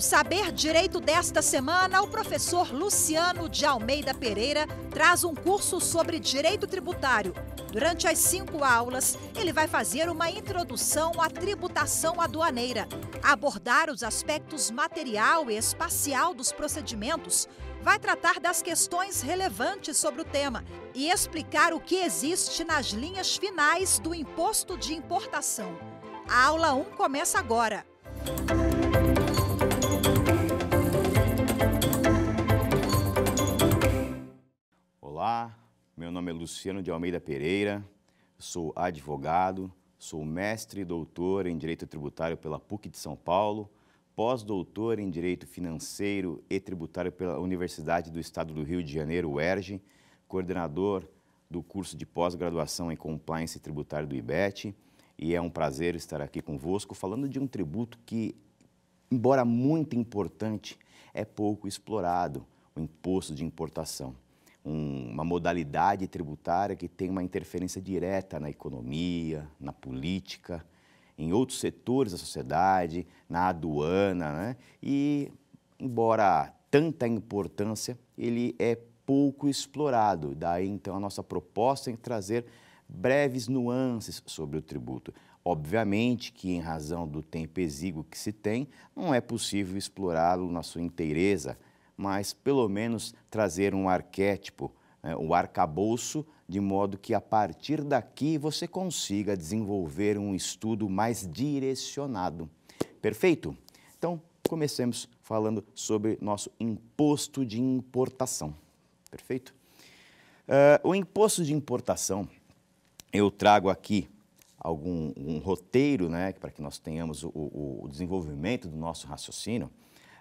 No Saber Direito desta semana, o professor Luciano de Almeida Pereira traz um curso sobre direito tributário. Durante as cinco aulas, ele vai fazer uma introdução à tributação aduaneira, abordar os aspectos material e espacial dos procedimentos, vai tratar das questões relevantes sobre o tema e explicar o que existe nas linhas finais do imposto de importação. A aula 1 um começa agora. Meu nome é Luciano de Almeida Pereira, sou advogado, sou mestre e doutor em Direito Tributário pela PUC de São Paulo, pós-doutor em Direito Financeiro e Tributário pela Universidade do Estado do Rio de Janeiro, UERJ, coordenador do curso de pós-graduação em Compliance Tributário do IBET, e é um prazer estar aqui convosco falando de um tributo que, embora muito importante, é pouco explorado, o imposto de importação um, uma modalidade tributária que tem uma interferência direta na economia, na política, em outros setores da sociedade, na aduana, né? E, embora tanta importância, ele é pouco explorado. Daí, então, a nossa proposta é trazer breves nuances sobre o tributo. Obviamente que, em razão do tempo exíguo que se tem, não é possível explorá-lo na sua inteireza mas pelo menos trazer um arquétipo, né, um arcabouço, de modo que a partir daqui você consiga desenvolver um estudo mais direcionado. Perfeito? Então, comecemos falando sobre nosso imposto de importação. Perfeito? Uh, o imposto de importação, eu trago aqui algum um roteiro né, para que nós tenhamos o, o, desenvolvimento do nosso raciocínio.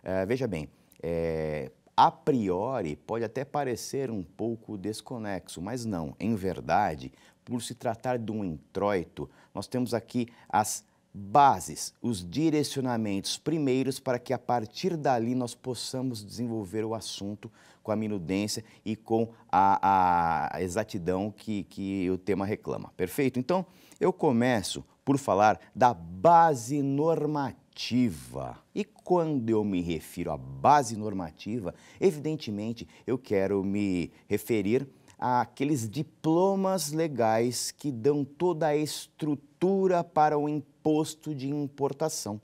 Uh, veja bem, é, a priori pode até parecer um pouco desconexo, mas não. Em verdade, por se tratar de um entróito, nós temos aqui as bases, os direcionamentos primeiros para que a partir dali nós possamos desenvolver o assunto com a minudência e com a, a exatidão que, que o tema reclama. Perfeito? Então, eu começo por falar da base normativa normativa. E quando eu me refiro à base normativa, evidentemente eu quero me referir àqueles diplomas legais que dão toda a estrutura para o imposto de importação.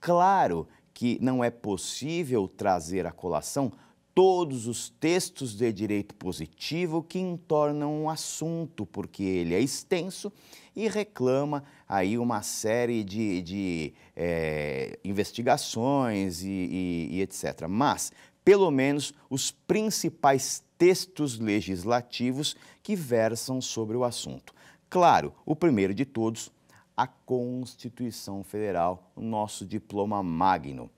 Claro que não é possível trazer à colação todos os textos de direito positivo que entornam um assunto, porque ele é extenso e reclama aí uma série de, de é, investigações e, e, e etc. Mas, pelo menos, os principais textos legislativos que versam sobre o assunto. Claro, o primeiro de todos, a Constituição Federal, o nosso diploma magno.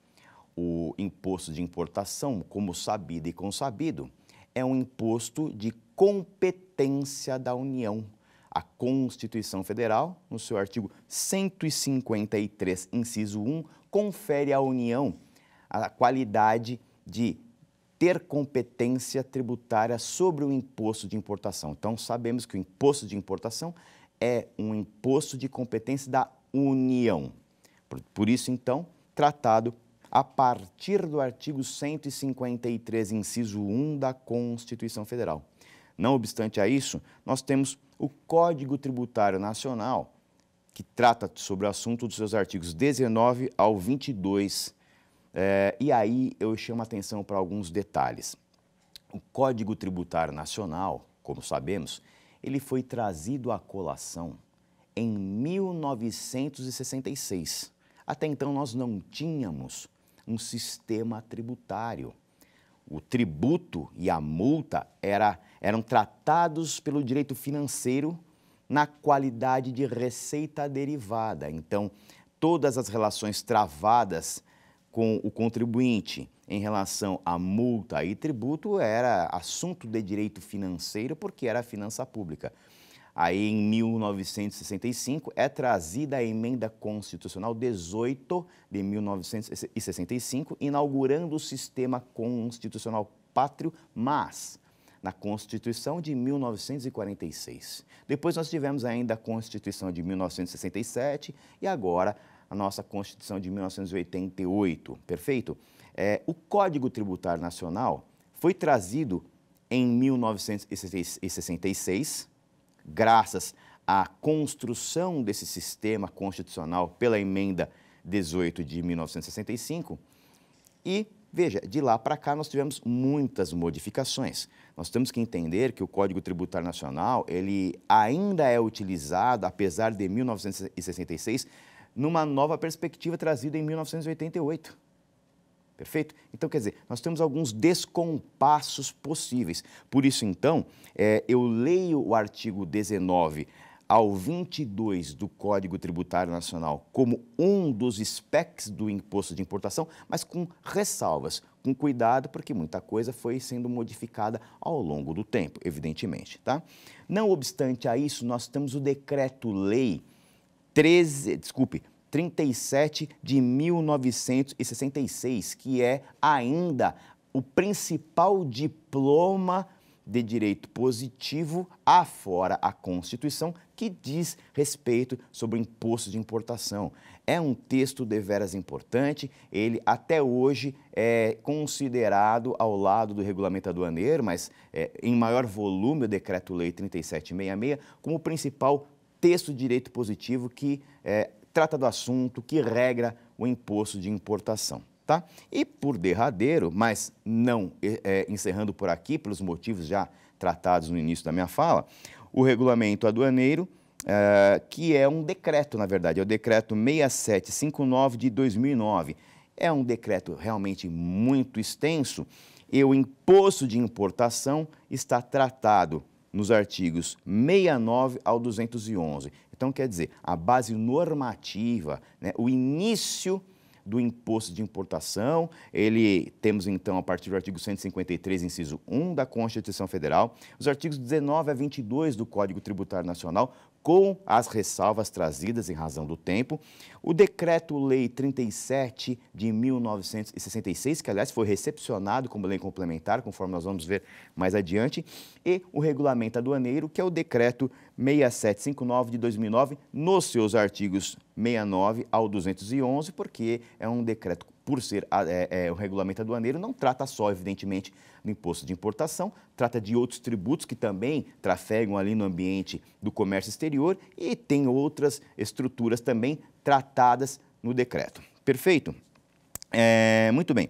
O imposto de importação, como sabido e consabido, é um imposto de competência da União. A Constituição Federal, no seu artigo 153, inciso 1, confere à União a qualidade de ter competência tributária sobre o imposto de importação. Então, sabemos que o imposto de importação é um imposto de competência da União. Por, por isso, então, tratado a partir do artigo 153, inciso 1 da Constituição Federal. Não obstante a isso, nós temos o Código Tributário Nacional, que trata sobre o assunto dos seus artigos 19 ao 22. É, eh, e aí eu chamo a atenção para alguns detalhes. O Código Tributário Nacional, como sabemos, ele foi trazido à colação em 1966. Até então nós não tínhamos um sistema tributário. O tributo e a multa era, eram tratados pelo direito financeiro na qualidade de receita derivada. Então, todas as relações travadas com o contribuinte em relação à multa e tributo era assunto de direito financeiro, porque era a finança pública. Aí, em 1965, é trazida a Emenda Constitucional 18 de 1965, inaugurando o sistema constitucional pátrio, mas na Constituição de 1946. Depois nós tivemos ainda a Constituição de 1967 e agora a nossa Constituição de 1988, perfeito? É, o Código Tributário Nacional foi trazido em 1966 graças à construção desse sistema constitucional pela emenda 18 de 1965. E Veja, de lá para cá nós tivemos muitas modificações. Nós temos que entender que o Código Tributário Nacional, ele ainda é utilizado, apesar de 1966, numa nova perspectiva trazida em 1988. Perfeito? Então, quer dizer, nós temos alguns descompassos possíveis. Por isso, então, é, eu leio o artigo 19 ao 22 do Código Tributário Nacional como um dos specs do imposto de importação, mas com ressalvas, com cuidado, porque muita coisa foi sendo modificada ao longo do tempo, evidentemente, tá? Não obstante a isso, nós temos o decreto-lei 13, desculpe, 37 de 1966, que é ainda o principal diploma de direito positivo afora a Constituição que diz respeito sobre o imposto de importação. É um texto deveras importante, ele até hoje é considerado ao lado do regulamento aduaneiro, mas é, em maior volume o decreto-lei 3766 como o principal texto de direito positivo que é, trata do assunto que regra o imposto de importação. Tá? E por derradeiro, mas não é, é, encerrando por aqui, pelos motivos já tratados no início da minha fala, o regulamento aduaneiro, é, que é um decreto, na verdade, é o decreto 6759 de 2009. É um decreto realmente muito extenso e o imposto de importação está tratado nos artigos 69 ao 211. Então, quer dizer, a base normativa, né, o início do imposto de importação. Ele temos então a partir do artigo 153, inciso 1 da Constituição Federal, os artigos 19 a 22 do Código Tributário Nacional com as ressalvas trazidas em razão do tempo, o Decreto-Lei 37 de 1966, que aliás foi recepcionado como lei complementar, conforme nós vamos ver mais adiante, e o Regulamento Aduaneiro, que é o Decreto 6759 de 2009, nos seus artigos 69 ao 211, porque é um decreto por ser é, é, o regulamento aduaneiro, não trata só, evidentemente, do imposto de importação, trata de outros tributos que também trafegam ali no ambiente do comércio exterior e tem outras estruturas também tratadas no decreto. Perfeito? É, muito bem.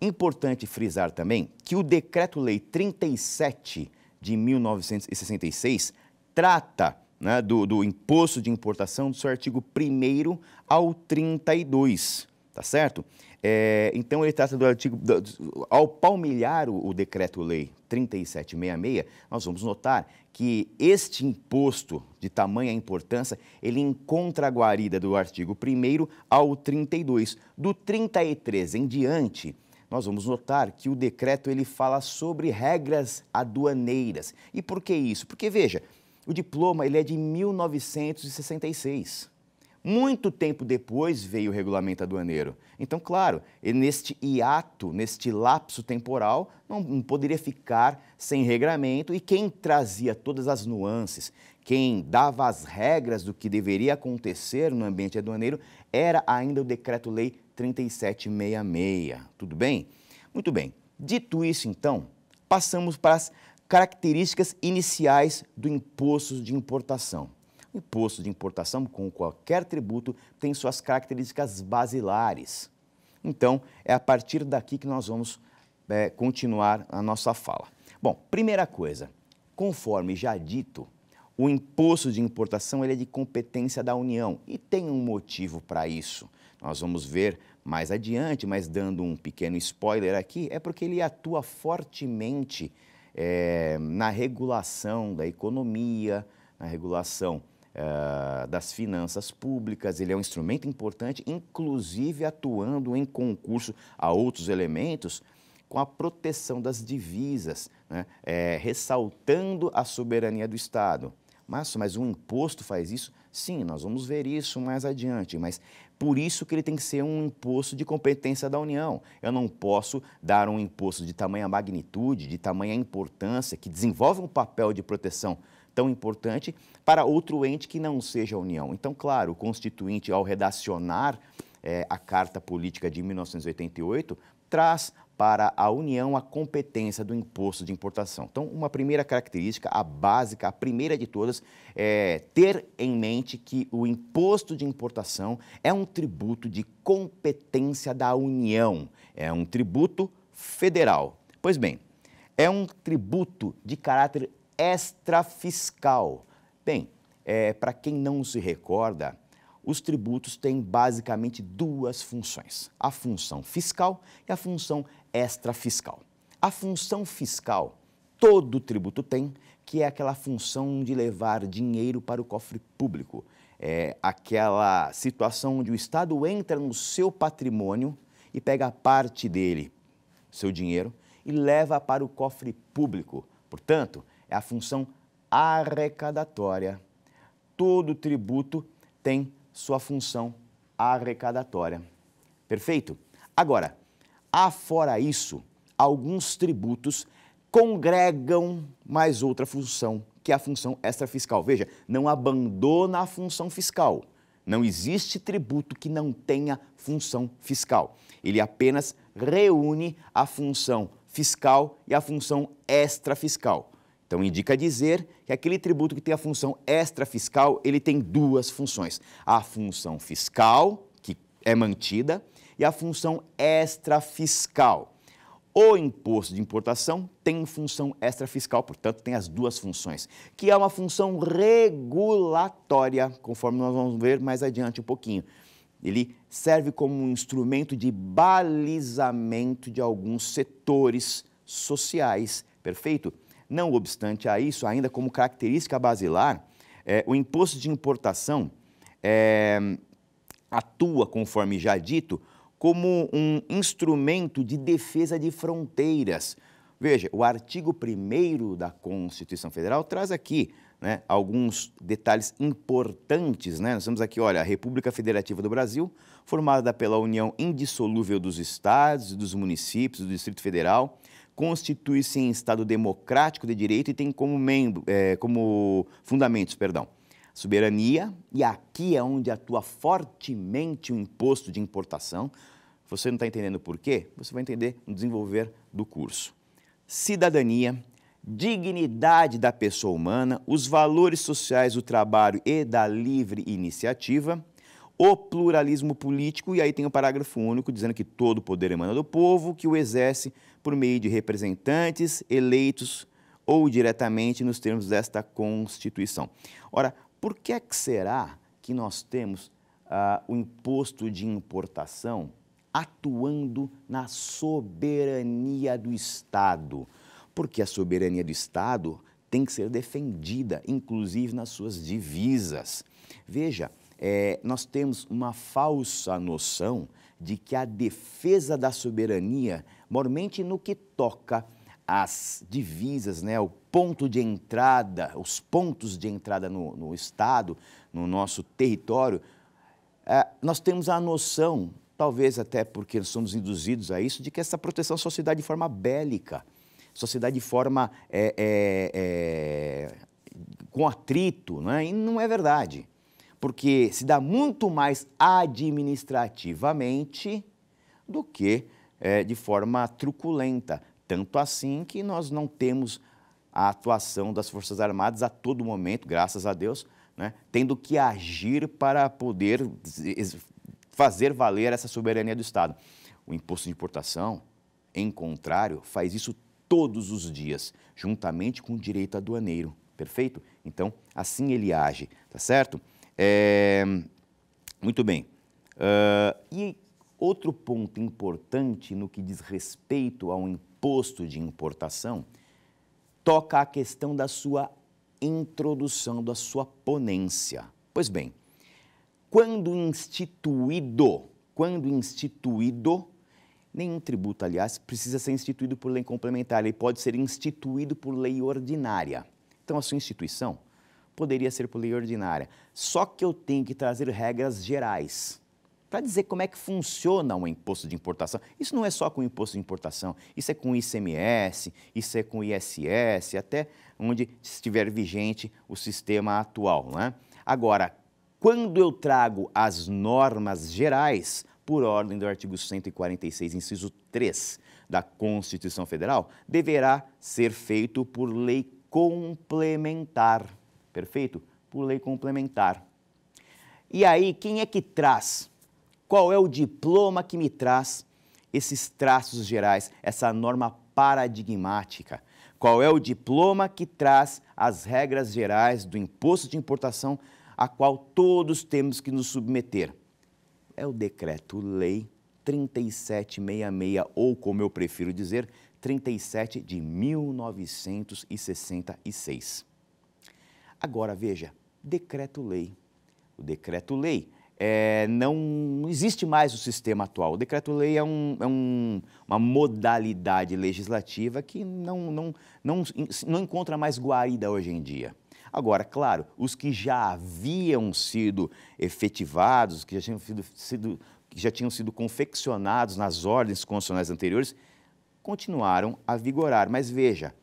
Importante frisar também que o Decreto-Lei 37 de 1966 trata né, do, do imposto de importação do seu artigo 1 ao 32 tá certo? É, então ele trata do artigo, do, ao palmilhar o, o decreto-lei 3766, nós vamos notar que este imposto de tamanha importância, ele encontra a guarida do artigo 1 ao 32. Do 33 em diante, nós vamos notar que o decreto ele fala sobre regras aduaneiras. E por que isso? Porque veja, o diploma ele é de 1966. Muito tempo depois veio o regulamento aduaneiro. Então, claro, neste hiato, neste lapso temporal, não poderia ficar sem regramento e quem trazia todas as nuances, quem dava as regras do que deveria acontecer no ambiente aduaneiro era ainda o Decreto-Lei 3766. Tudo bem? Muito bem. Dito isso, então, passamos para as características iniciais do imposto de importação. Imposto de importação, como qualquer tributo, tem suas características basilares. Então, é a partir daqui que nós vamos é, continuar a nossa fala. Bom, primeira coisa, conforme já dito, o imposto de importação ele é de competência da União e tem um motivo para isso. Nós vamos ver mais adiante, mas dando um pequeno spoiler aqui, é porque ele atua fortemente é, na regulação da economia, na regulação eh, das finanças públicas, ele é um instrumento importante, inclusive atuando em concurso a outros elementos com a proteção das divisas, né? é, ressaltando a soberania do Estado. Mas, mas um imposto faz isso? Sim, nós vamos ver isso mais adiante, mas por isso que ele tem que ser um imposto de competência da União. Eu não posso dar um imposto de tamanha magnitude, de tamanha importância, que desenvolve um papel de proteção tão importante para outro ente que não seja a União. Então, claro, o Constituinte, ao redacionar é, a Carta Política de 1988, traz para a União a competência do imposto de importação. Então, uma primeira característica, a básica, a primeira de todas, é ter em mente que o imposto de importação é um tributo de competência da União, é um tributo federal. Pois bem, é um tributo de caráter extrafiscal. Bem, é, para quem não se recorda, os tributos têm basicamente duas funções: a função fiscal e a função extrafiscal. A função fiscal, todo tributo tem, que é aquela função de levar dinheiro para o cofre público. É aquela situação onde o Estado entra no seu patrimônio e pega parte dele, seu dinheiro, e leva para o cofre público. Portanto, é a função arrecadatória. Todo tributo tem sua função arrecadatória. Perfeito? Agora, afora isso, alguns tributos congregam mais outra função, que é a função extrafiscal. Veja, não abandona a função fiscal. Não existe tributo que não tenha função fiscal. Ele apenas reúne a função fiscal e a função extrafiscal. Então indica dizer que aquele tributo que tem a função extrafiscal, ele tem duas funções: a função fiscal, que é mantida, e a função extrafiscal. O imposto de importação tem função extrafiscal, portanto, tem as duas funções, que é uma função regulatória, conforme nós vamos ver mais adiante um pouquinho. Ele serve como um instrumento de balizamento de alguns setores sociais, perfeito? Não obstante a isso, ainda como característica basilar, é, o imposto de importação é, atua, conforme já dito, como um instrumento de defesa de fronteiras. Veja, o artigo 1 da Constituição Federal traz aqui né, alguns detalhes importantes. Né? Nós temos aqui, olha, a República Federativa do Brasil, formada pela união indissolúvel dos estados, dos municípios, do Distrito Federal, constitui-se em Estado democrático de direito e tem como, membro, é, como fundamentos perdão, soberania, e aqui é onde atua fortemente o imposto de importação. Você não está entendendo por quê? Você vai entender no desenvolver do curso. Cidadania, dignidade da pessoa humana, os valores sociais do trabalho e da livre iniciativa o pluralismo político, e aí tem o um parágrafo único dizendo que todo poder emana do povo, que o exerce por meio de representantes eleitos ou diretamente nos termos desta Constituição. Ora, por que, é que será que nós temos ah, o imposto de importação atuando na soberania do Estado? Porque a soberania do Estado tem que ser defendida, inclusive nas suas divisas. Veja, é, nós temos uma falsa noção de que a defesa da soberania mormente no que toca às divisas, né, o ponto de entrada, os pontos de entrada no, no Estado, no nosso território, é, nós temos a noção, talvez até porque somos induzidos a isso, de que essa proteção só se dá de forma bélica, só se dá de forma é, é, é com atrito, né? e não é verdade porque se dá muito mais administrativamente do que é, de forma truculenta. Tanto assim que nós não temos a atuação das Forças Armadas a todo momento, graças a Deus, né, tendo que agir para poder fazer valer essa soberania do Estado. O imposto de importação, em contrário, faz isso todos os dias, juntamente com o direito aduaneiro, perfeito? Então, assim ele age, tá certo? É... Muito bem. Uh, e Outro ponto importante no que diz respeito ao imposto de importação toca a questão da sua introdução, da sua ponência. Pois bem, quando instituído, quando instituído, nenhum tributo, aliás, precisa ser instituído por lei complementar, ele pode ser instituído por lei ordinária. Então, a sua instituição poderia ser por lei ordinária. Só que eu tenho que trazer regras gerais para dizer como é que funciona um imposto de importação. Isso não é só com o imposto de importação, isso é com o ICMS, isso é com o ISS, até onde estiver vigente o sistema atual. Né? Agora, quando eu trago as normas gerais, por ordem do artigo 146, inciso 3 da Constituição Federal, deverá ser feito por lei complementar. Perfeito? Por lei complementar. E aí, quem é que traz qual é o diploma que me traz esses traços gerais, essa norma paradigmática? Qual é o diploma que traz as regras gerais do imposto de importação a qual todos temos que nos submeter? É o Decreto-Lei 3766, ou como eu prefiro dizer, 37 de 1966. Agora veja, decreto-lei. O decreto-lei é, não existe mais o sistema atual. O decreto-lei é, um, é um, uma modalidade legislativa que não, não, não, não encontra mais guarida hoje em dia. Agora, claro, os que já haviam sido efetivados, que já tinham sido, sido que já tinham sido confeccionados nas ordens constitucionais anteriores, continuaram a vigorar. Mas veja,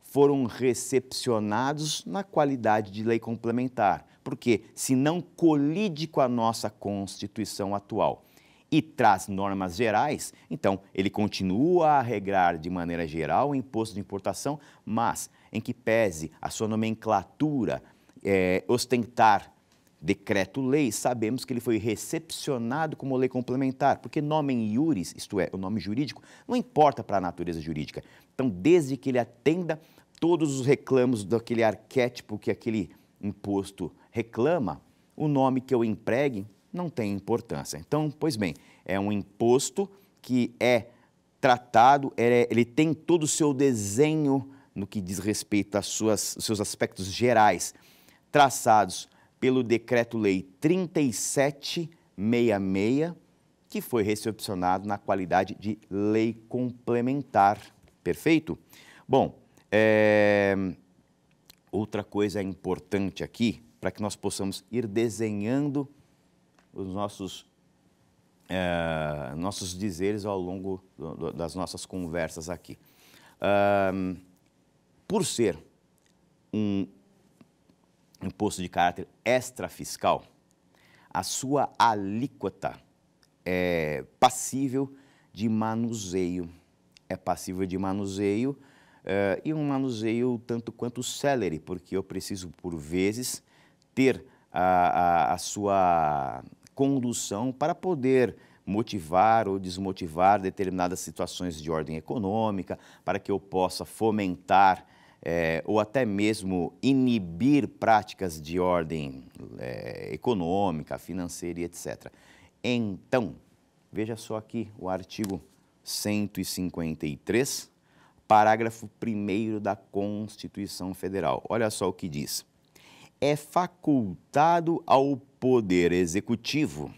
foram recepcionados na qualidade de lei complementar porque se não colide com a nossa Constituição atual e traz normas gerais, então ele continua a regrar de maneira geral o imposto de importação, mas em que pese a sua nomenclatura é, ostentar decreto-lei, sabemos que ele foi recepcionado como lei complementar, porque nome iuris, isto é, o nome jurídico, não importa para a natureza jurídica. Então, desde que ele atenda todos os reclamos daquele arquétipo que aquele imposto reclama, o nome que eu empregue não tem importância. Então, pois bem, é um imposto que é tratado, é, ele tem todo o seu desenho no que diz respeito aos seus aspectos gerais, traçados pelo Decreto-Lei 3766, que foi recepcionado na qualidade de lei complementar. Perfeito? Bom, é, outra coisa importante aqui, para que nós possamos ir desenhando os nossos, é, nossos dizeres ao longo do, das nossas conversas aqui. Um, por ser um imposto de caráter extrafiscal, a sua alíquota é passível de manuseio. É passível de manuseio Uh, e um manuseio tanto quanto celery, porque eu preciso, por vezes, ter a, a, a sua condução para poder motivar ou desmotivar determinadas situações de ordem econômica, para que eu possa fomentar é, ou até mesmo inibir práticas de ordem é, econômica, financeira e etc. Então, veja só aqui o artigo 153 parágrafo 1 da Constituição Federal. Olha só o que diz. É facultado ao Poder Executivo,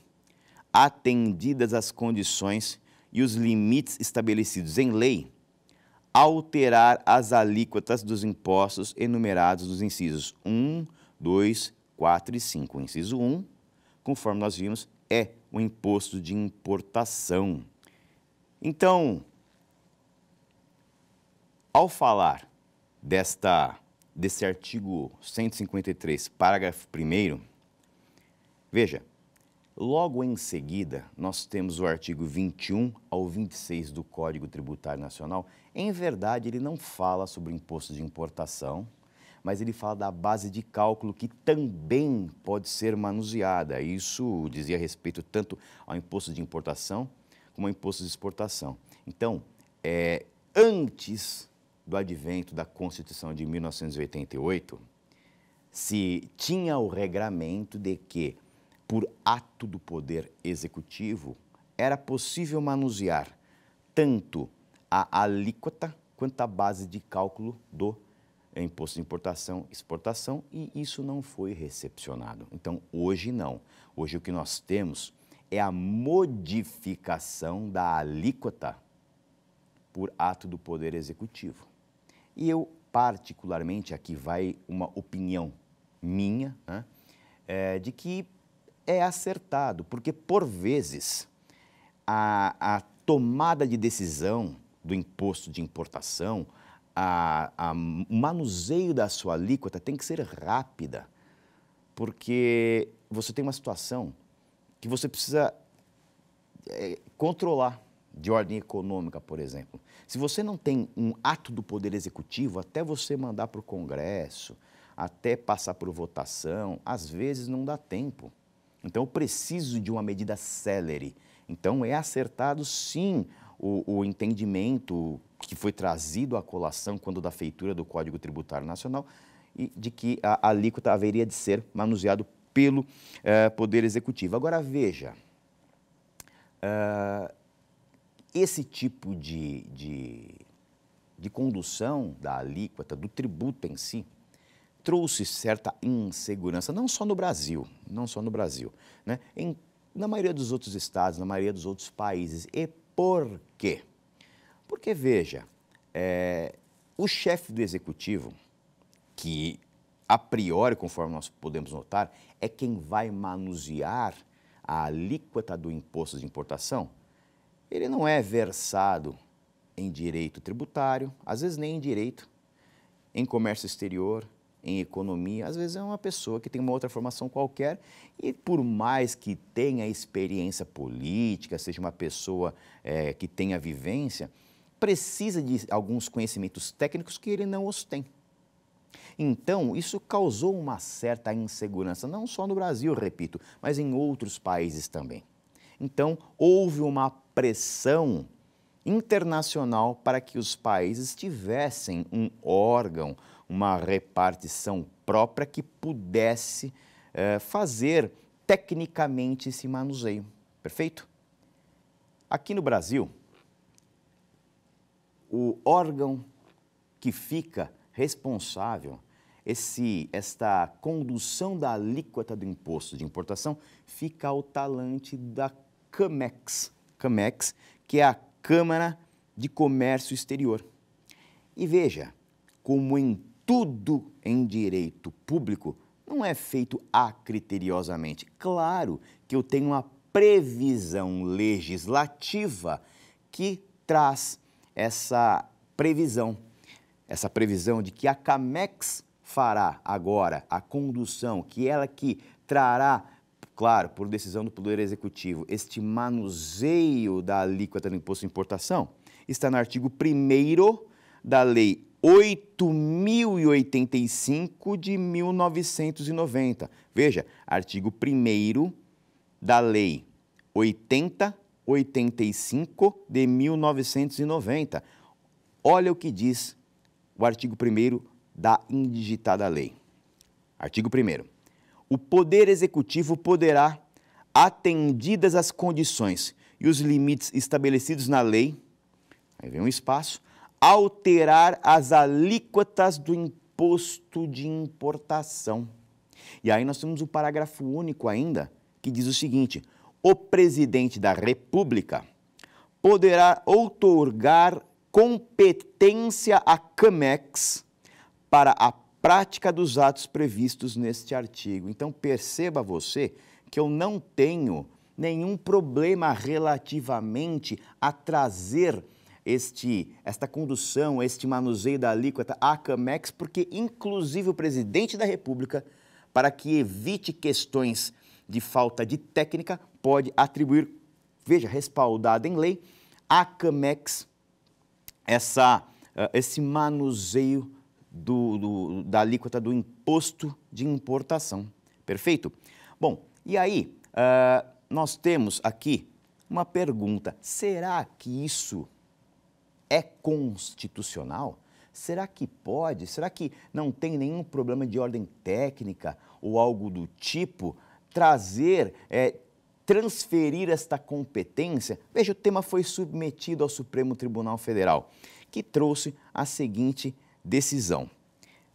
atendidas as condições e os limites estabelecidos em lei, alterar as alíquotas dos impostos enumerados nos incisos 1, 2, 4 e 5. O inciso 1, conforme nós vimos, é o imposto de importação. Então, ao falar desta, desse artigo 153, parágrafo 1, veja, logo em seguida nós temos o artigo 21 ao 26 do Código Tributário Nacional. Em verdade, ele não fala sobre o imposto de importação, mas ele fala da base de cálculo que também pode ser manuseada. Isso dizia respeito tanto ao imposto de importação como ao imposto de exportação. Então, é, antes do advento da Constituição de 1988, se tinha o regramento de que, por ato do Poder Executivo, era possível manusear tanto a alíquota quanto a base de cálculo do imposto de importação e exportação, e isso não foi recepcionado. Então, hoje não. Hoje o que nós temos é a modificação da alíquota por ato do Poder Executivo. E eu, particularmente, aqui vai uma opinião minha, né, é, de que é acertado, porque por vezes a, a tomada de decisão do imposto de importação, a, a, o manuseio da sua alíquota tem que ser rápida, porque você tem uma situação que você precisa é, controlar de ordem econômica, por exemplo. Se você não tem um ato do Poder Executivo, até você mandar para o Congresso, até passar por votação, às vezes não dá tempo. Então, eu preciso de uma medida célere. Então, é acertado, sim, o, o, entendimento que foi trazido à colação quando da feitura do Código Tributário Nacional e de que a, a alíquota haveria de ser manuseado pelo eh, Poder Executivo. Agora, veja, uh, esse tipo de, de, de condução da alíquota, do tributo em si, trouxe certa insegurança, não só no Brasil, não só no Brasil, né? Em, na maioria dos outros estados, na maioria dos outros países. E por quê? Porque, veja, é, o chefe do executivo, que a priori, conforme nós podemos notar, é quem vai manusear a alíquota do imposto de importação, ele não é versado em direito tributário, às vezes nem em direito, em comércio exterior, em economia, às vezes é uma pessoa que tem uma outra formação qualquer e por mais que tenha experiência política, seja uma pessoa é, que tenha vivência, precisa de alguns conhecimentos técnicos que ele não os tem. Então, isso causou uma certa insegurança, não só no Brasil, repito, mas em outros países também. Então, houve uma pressão internacional para que os países tivessem um órgão, uma repartição própria que pudesse eh, fazer tecnicamente esse manuseio. Perfeito? Aqui no Brasil, o órgão que fica responsável, esse, esta condução da alíquota do imposto de importação, fica ao talante da CAMEX, CAMEX, que é a Câmara de Comércio Exterior. E veja, como em tudo em direito público, não é feito acriteriosamente. Claro que eu tenho uma previsão legislativa que traz essa previsão, essa previsão de que a CAMEX fará agora a condução, que ela que trará claro, por decisão do Poder Executivo, este manuseio da alíquota do imposto de importação está no artigo 1 da Lei 8085 de 1990. Veja, artigo 1 da Lei 8085 de 1990. Olha o que diz o artigo 1 da indigitada lei. Artigo 1 o Poder Executivo poderá, atendidas as condições e os limites estabelecidos na lei, aí vem um espaço, alterar as alíquotas do imposto de importação. E aí nós temos o um parágrafo único ainda, que diz o seguinte: o presidente da República poderá outorgar competência à CAMEX para a prática dos atos previstos neste artigo. Então, perceba você que eu não tenho nenhum problema relativamente a trazer este, esta condução, este manuseio da alíquota à CAMEX, porque inclusive o presidente da República, para que evite questões de falta de técnica, pode atribuir, veja, respaldada em lei, à CAMEX essa, eh, esse manuseio do, do, da alíquota do imposto de importação. Perfeito? Bom, e aí uh, nós temos aqui uma pergunta: será que isso é constitucional? Será que pode? Será que não tem nenhum problema de ordem técnica ou algo do tipo trazer, é, transferir esta competência? Veja, o tema foi submetido ao Supremo Tribunal Federal, que trouxe a seguinte decisão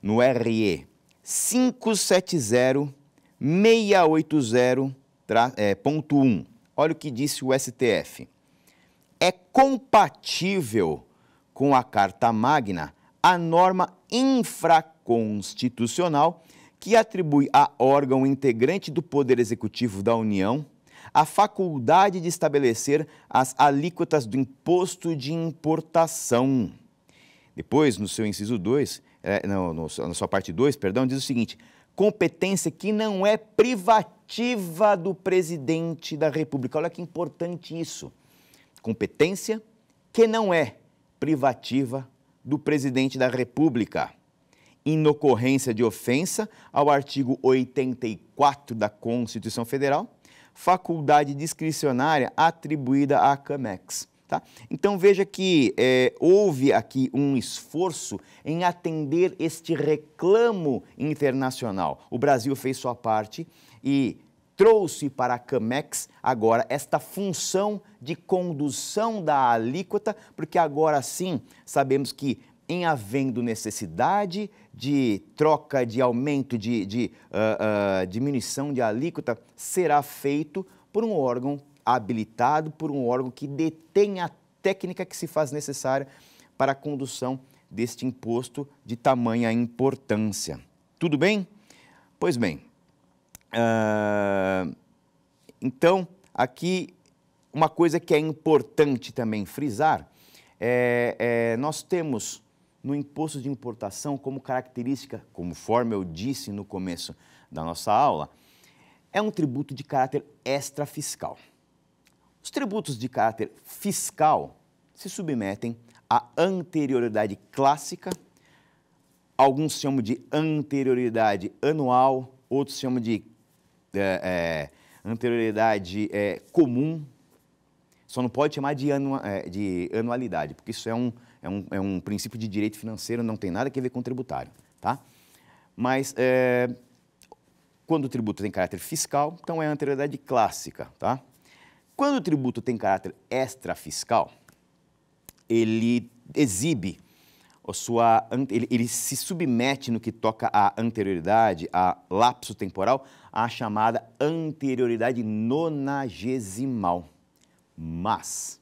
no RE 570-680-1. É, Olha o que disse o STF. É compatível com a Carta Magna a norma infraconstitucional que atribui a órgão integrante do Poder Executivo da União a faculdade de estabelecer as alíquotas do imposto de importação. Depois, no seu inciso 2, é, não, no, na sua parte 2, perdão, diz o seguinte: competência que não é privativa do presidente da República. Olha que importante isso. Competência que não é privativa do presidente da República. Em ocorrência de ofensa ao artigo 84 da Constituição Federal, faculdade discricionária atribuída à CAMEX. Tá? Então veja que é, houve aqui um esforço em atender este reclamo internacional. O Brasil fez sua parte e trouxe para a Camex agora esta função de condução da alíquota, porque agora sim sabemos que em havendo necessidade de troca, de aumento, de, de uh, uh, diminuição de alíquota, será feito por um órgão habilitado por um órgão que detém a técnica que se faz necessária para a condução deste imposto de tamanha importância. Tudo bem? Pois bem, uh, então aqui uma coisa que é importante também frisar é, é nós temos no imposto de importação como característica, conforme eu disse no começo da nossa aula, é um tributo de caráter extrafiscal. Os tributos de caráter fiscal se submetem à anterioridade clássica, alguns chamam de anterioridade anual, outros chamam de é, é, anterioridade é, comum. Só não pode chamar de, anua, é, de anualidade, porque isso é um, é, um, é um princípio de direito financeiro, não tem nada a ver com tributário. Tá? Mas é, quando o tributo tem caráter fiscal, então é a anterioridade clássica, tá? Quando o tributo tem caráter extrafiscal, ele exibe a sua ele, ele, se submete no que toca à anterioridade, a lapso temporal, à chamada anterioridade nonagesimal. Mas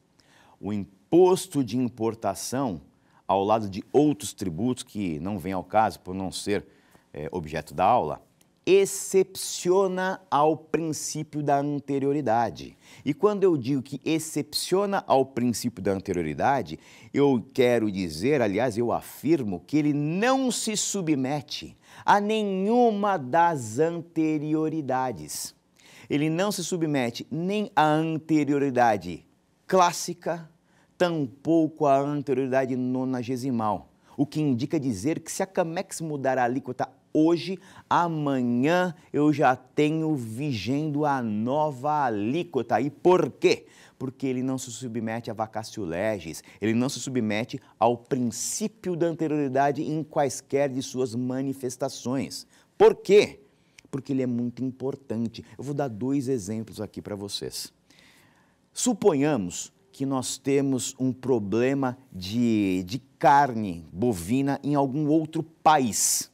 o imposto de importação, ao lado de outros tributos que não vêm ao caso por não ser é, objeto da aula, excepciona ao princípio da anterioridade. E quando eu digo que excepciona ao princípio da anterioridade, eu quero dizer, aliás, eu afirmo que ele não se submete a nenhuma das anterioridades. Ele não se submete nem à anterioridade clássica, tampouco à anterioridade nonagesimal, o que indica dizer que se a CAMEX mudar a alíquota hoje, amanhã eu já tenho vigendo a nova alíquota. E por quê? Porque ele não se submete a vacácio legis, ele não se submete ao princípio da anterioridade em quaisquer de suas manifestações. Por quê? Porque ele é muito importante. Eu vou dar dois exemplos aqui para vocês. Suponhamos que nós temos um problema de, de carne bovina em algum outro país.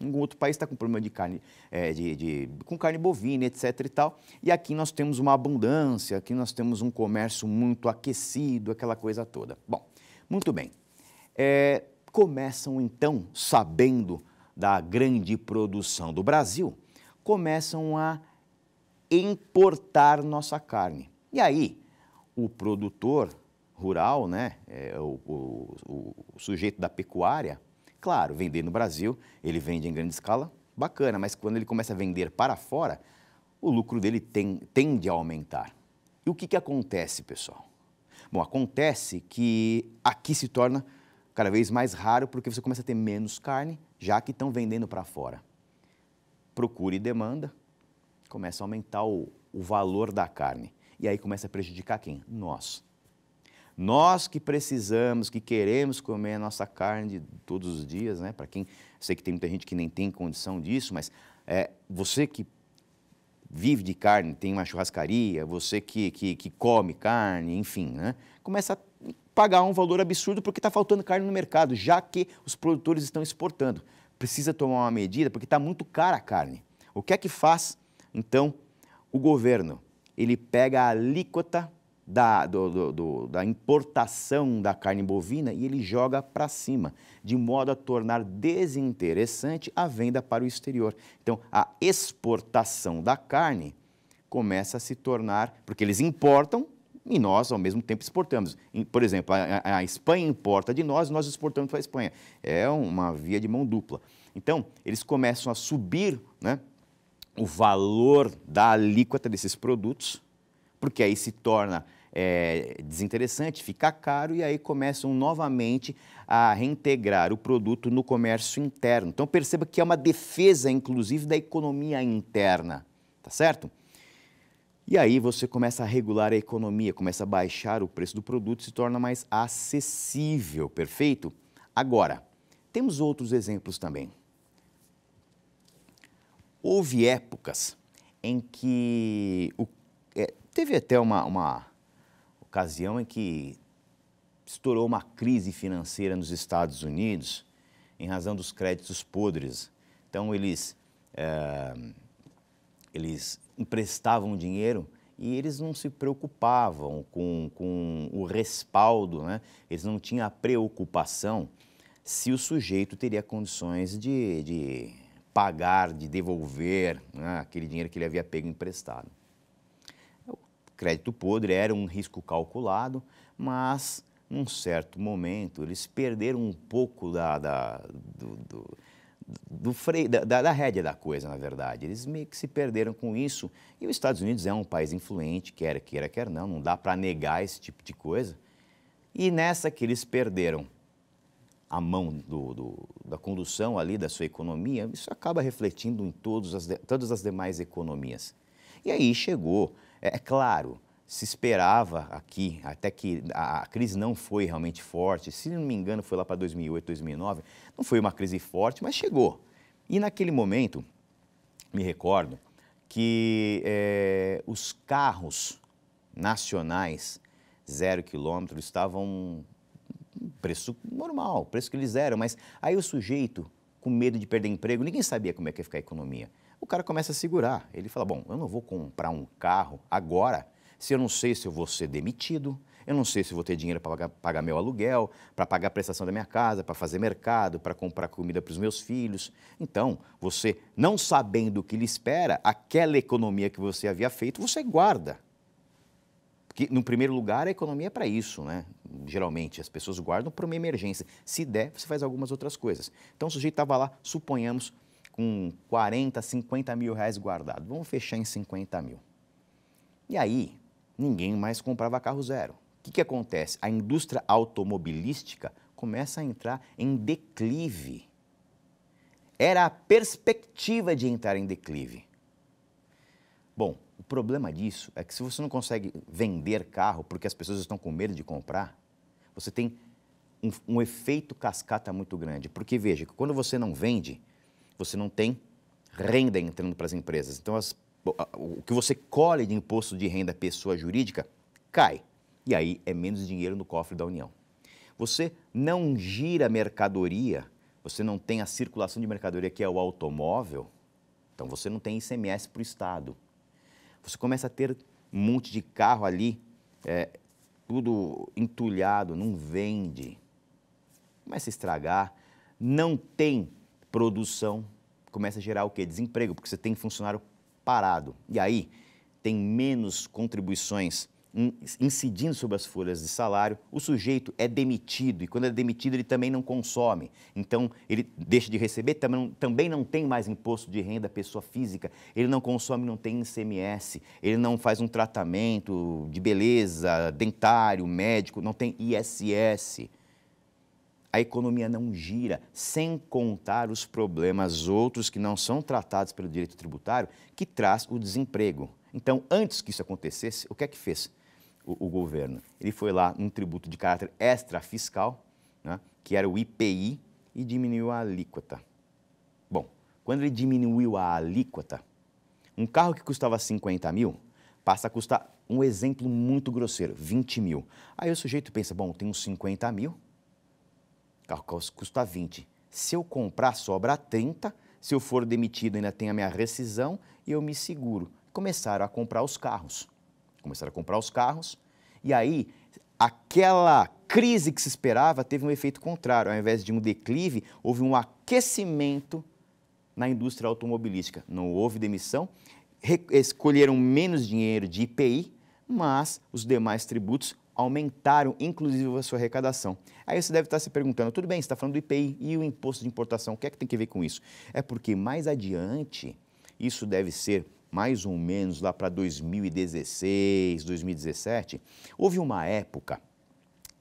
Nenhum outro país está com problema de carne, é, de, de, com carne bovina, etc. e tal. E aqui nós temos uma abundância, aqui nós temos um comércio muito aquecido, aquela coisa toda. Bom, muito bem. É, começam então, sabendo da grande produção do Brasil, começam a importar nossa carne. E aí, o produtor rural, né, é, o, o, o sujeito da pecuária, Claro, vender no Brasil, ele vende em grande escala, bacana, mas quando ele começa a vender para fora, o lucro dele tem, tende a aumentar. E o que, que acontece, pessoal? Bom, acontece que aqui se torna cada vez mais raro porque você começa a ter menos carne, já que estão vendendo para fora. Procura e demanda, começa a aumentar o, o valor da carne. E aí começa a prejudicar quem? Nós. Nós que precisamos, que queremos comer a nossa carne todos os dias, né? Para quem sei que tem muita gente que nem tem condição disso, mas é, você que vive de carne, tem uma churrascaria, você que, que, que come carne, enfim, né? Começa a pagar um valor absurdo porque está faltando carne no mercado, já que os produtores estão exportando. Precisa tomar uma medida porque está muito cara a carne. O que é que faz, então, o governo? Ele pega a alíquota da, do, do, do, da importação da carne bovina e ele joga para cima, de modo a tornar desinteressante a venda para o exterior. Então, a exportação da carne começa a se tornar, porque eles importam e nós, ao mesmo tempo, exportamos. Por exemplo, a, a Espanha importa de nós e nós exportamos para a Espanha. É uma via de mão dupla. Então, eles começam a subir né, o valor da alíquota desses produtos, porque aí se torna é, desinteressante, fica caro e aí começam novamente a reintegrar o produto no comércio interno. Então perceba que é uma defesa, inclusive, da economia interna, tá certo? E aí você começa a regular a economia, começa a baixar o preço do produto, se torna mais acessível, perfeito? Agora, temos outros exemplos também. Houve épocas em que o, é, teve até uma, uma ocasião em é que estourou uma crise financeira nos Estados Unidos em razão dos créditos podres. Então, eles, é, eles emprestavam dinheiro e eles não se preocupavam com, com o respaldo, né? eles não tinham a preocupação se o sujeito teria condições de, de pagar, de devolver né? aquele dinheiro que ele havia pego emprestado crédito podre era um risco calculado, mas num certo momento eles perderam um pouco da, da do, do, do freio, da, da, da rédea da coisa, na verdade. Eles meio que se perderam com isso. E os Estados Unidos é um país influente, quer queira, quer não, não dá para negar esse tipo de coisa. E nessa que eles perderam a mão do, do, da condução ali da sua economia, isso acaba refletindo em todas as, todas as demais economias. E aí chegou é, é, claro, se esperava aqui, até que a, crise não foi realmente forte, se não me engano foi lá para 2008, 2009, não foi uma crise forte, mas chegou. E naquele momento, me recordo, que é, os carros nacionais zero quilômetro estavam preço normal, preço que eles eram, mas aí o sujeito com medo de perder emprego, ninguém sabia como é que ia ficar a economia cara começa a segurar. Ele fala: Bom, eu não vou comprar um carro agora se eu não sei se eu vou ser demitido, eu não sei se vou ter dinheiro para pagar, pagar, meu aluguel, para pagar a prestação da minha casa, para fazer mercado, para comprar comida para os meus filhos. Então, você não sabendo o que lhe espera, aquela economia que você havia feito, você guarda. Porque, no primeiro lugar, a economia é para isso, né? Geralmente, as pessoas guardam para uma emergência. Se der, você faz algumas outras coisas. Então, o sujeito estava lá, suponhamos, com 40, 50 mil reais guardado. Vamos fechar em 50 mil. E aí, ninguém mais comprava carro zero. O que, que acontece? A indústria automobilística começa a entrar em declive. Era a perspectiva de entrar em declive. Bom, o problema disso é que se você não consegue vender carro porque as pessoas estão com medo de comprar, você tem um, um efeito cascata muito grande. Porque veja, quando você não vende, você não tem renda entrando para as empresas. Então, as, o que você colhe de imposto de renda pessoa jurídica cai. E aí é menos dinheiro no cofre da União. Você não gira mercadoria, você não tem a circulação de mercadoria que é o automóvel, então você não tem ICMS para o Estado. Você começa a ter um monte de carro ali, é, tudo entulhado, não vende, começa a estragar, não tem produção, começa a gerar o quê? Desemprego, porque você tem funcionário parado. E aí tem menos contribuições incidindo sobre as folhas de salário, o sujeito é demitido e quando é demitido ele também não consome. Então ele deixa de receber, também não, também não tem mais imposto de renda pessoa física, ele não consome, não tem ICMS, ele não faz um tratamento de beleza, dentário, médico, não tem ISS a economia não gira, sem contar os problemas outros que não são tratados pelo direito tributário, que traz o desemprego. Então, antes que isso acontecesse, o que é que fez o, o governo? Ele foi lá num tributo de caráter extrafiscal, né, que era o IPI, e diminuiu a alíquota. Bom, quando ele diminuiu a alíquota, um carro que custava 50 mil passa a custar, um exemplo muito grosseiro, 20 mil. Aí o sujeito pensa, bom, tenho 50 mil, carro custa 20. Se eu comprar, sobra 30. Se eu for demitido, ainda tem a minha rescisão e eu me seguro. Começaram a comprar os carros. Começaram a comprar os carros. E aí, aquela crise que se esperava teve um efeito contrário. Ao invés de um declive, houve um aquecimento na indústria automobilística. Não houve demissão, escolheram menos dinheiro de IPI, mas os demais tributos aumentaram, inclusive, a sua arrecadação. Aí você deve estar se perguntando, tudo bem, você está falando do IPI e o imposto de importação, o que é que tem que ver com isso? É porque mais adiante, isso deve ser mais ou menos lá para 2016, 2017, houve uma época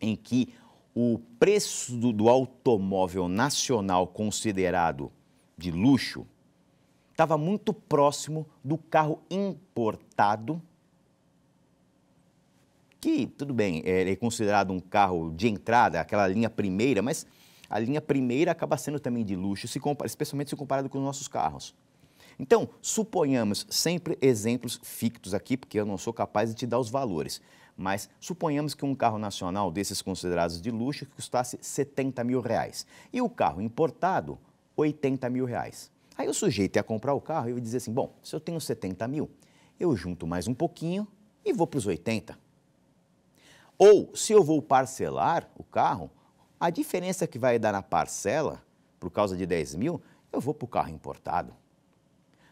em que o preço do, do automóvel nacional considerado de luxo estava muito próximo do carro importado que, tudo bem, é, é considerado um carro de entrada, aquela linha primeira, mas a linha primeira acaba sendo também de luxo, se compara, especialmente se comparado com os nossos carros. Então, suponhamos sempre exemplos fictos aqui, porque eu não sou capaz de te dar os valores. Mas suponhamos que um carro nacional desses considerados de luxo custasse 70 mil reais e o carro importado 80 mil reais. Aí o sujeito ia comprar o carro e ia dizer assim: bom, se eu tenho 70 mil, eu junto mais um pouquinho e vou para os 80. Ou, se eu vou parcelar o carro, a diferença que vai dar na parcela, por causa de 10 mil, eu vou para o carro importado.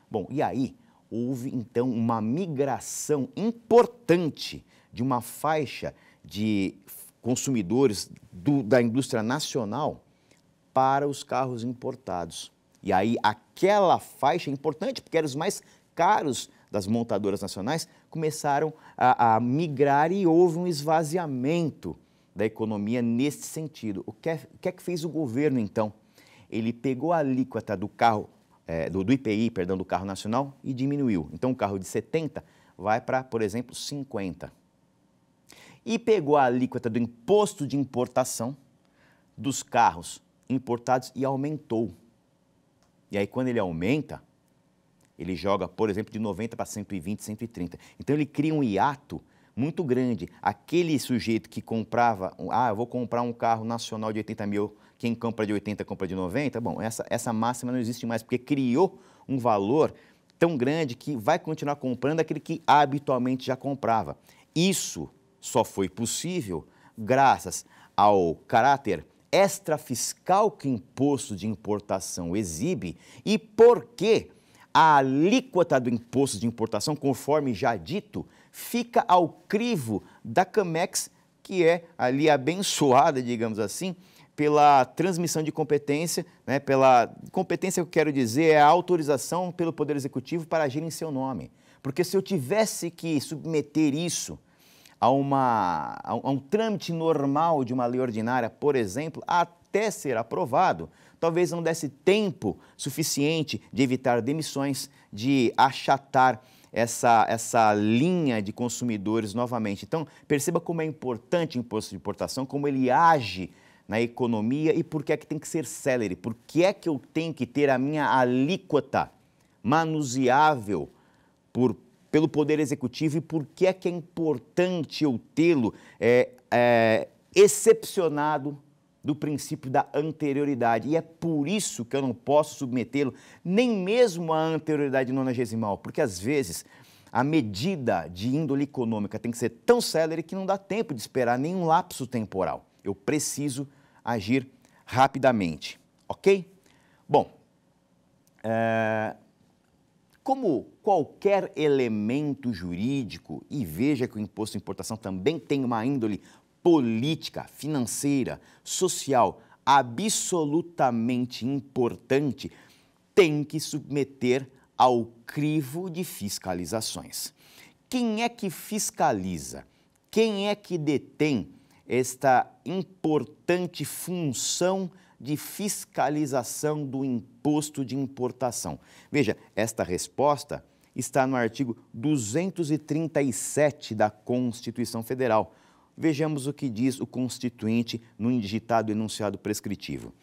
Bom, e aí houve então uma migração importante de uma faixa de consumidores do, da indústria nacional para os carros importados. E aí aquela faixa é importante porque eram os mais caros das montadoras nacionais, começaram a, a migrar e houve um esvaziamento da economia nesse sentido. O que, é, o que, é, que fez o governo, então? Ele pegou a alíquota do carro, é, do, do IPI, perdão, do carro nacional e diminuiu. Então, o carro de 70 vai para, por exemplo, 50. E pegou a alíquota do imposto de importação dos carros importados e aumentou. E aí, quando ele aumenta, ele joga, por exemplo, de 90 para 120, 130. Então ele cria um hiato muito grande. Aquele sujeito que comprava, ah, eu vou comprar um carro nacional de 80 mil, quem compra de 80 compra de 90, bom, essa, essa máxima não existe mais, porque criou um valor tão grande que vai continuar comprando aquele que habitualmente já comprava. Isso só foi possível graças ao caráter extrafiscal que o imposto de importação exibe e por quê? a alíquota do imposto de importação, conforme já dito, fica ao crivo da CAMEX, que é ali abençoada, digamos assim, pela transmissão de competência, né, pela competência que eu quero dizer é a autorização pelo Poder Executivo para agir em seu nome. Porque se eu tivesse que submeter isso a, uma, a um trâmite normal de uma lei ordinária, por exemplo, até ser aprovado, talvez não desse tempo suficiente de evitar demissões, de achatar essa, essa linha de consumidores novamente. Então, perceba como é importante o imposto de importação, como ele age na economia e por que é que tem que ser celery, por que é que eu tenho que ter a minha alíquota manuseável por, pelo Poder Executivo e por que é que é importante eu tê-lo é, é, excepcionado do princípio da anterioridade. E é por isso que eu não posso submetê-lo nem mesmo à anterioridade nonagesimal, porque às vezes a medida de índole econômica tem que ser tão célere que não dá tempo de esperar nenhum lapso temporal. Eu preciso agir rapidamente, ok? Bom, é... como qualquer elemento jurídico, e veja que o imposto de importação também tem uma índole política, financeira, social absolutamente importante tem que submeter ao crivo de fiscalizações. Quem é que fiscaliza? Quem é que detém esta importante função de fiscalização do imposto de importação? Veja, esta resposta está no artigo 237 da Constituição Federal Vejamos o que diz o Constituinte no indigitado enunciado prescritivo.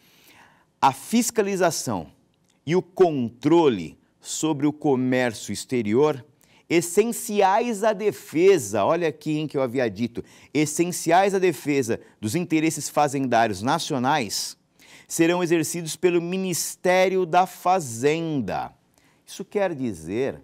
A fiscalização e o controle sobre o comércio exterior, essenciais à defesa, olha aqui em que eu havia dito, essenciais à defesa dos interesses fazendários nacionais, serão exercidos pelo Ministério da Fazenda. Isso quer dizer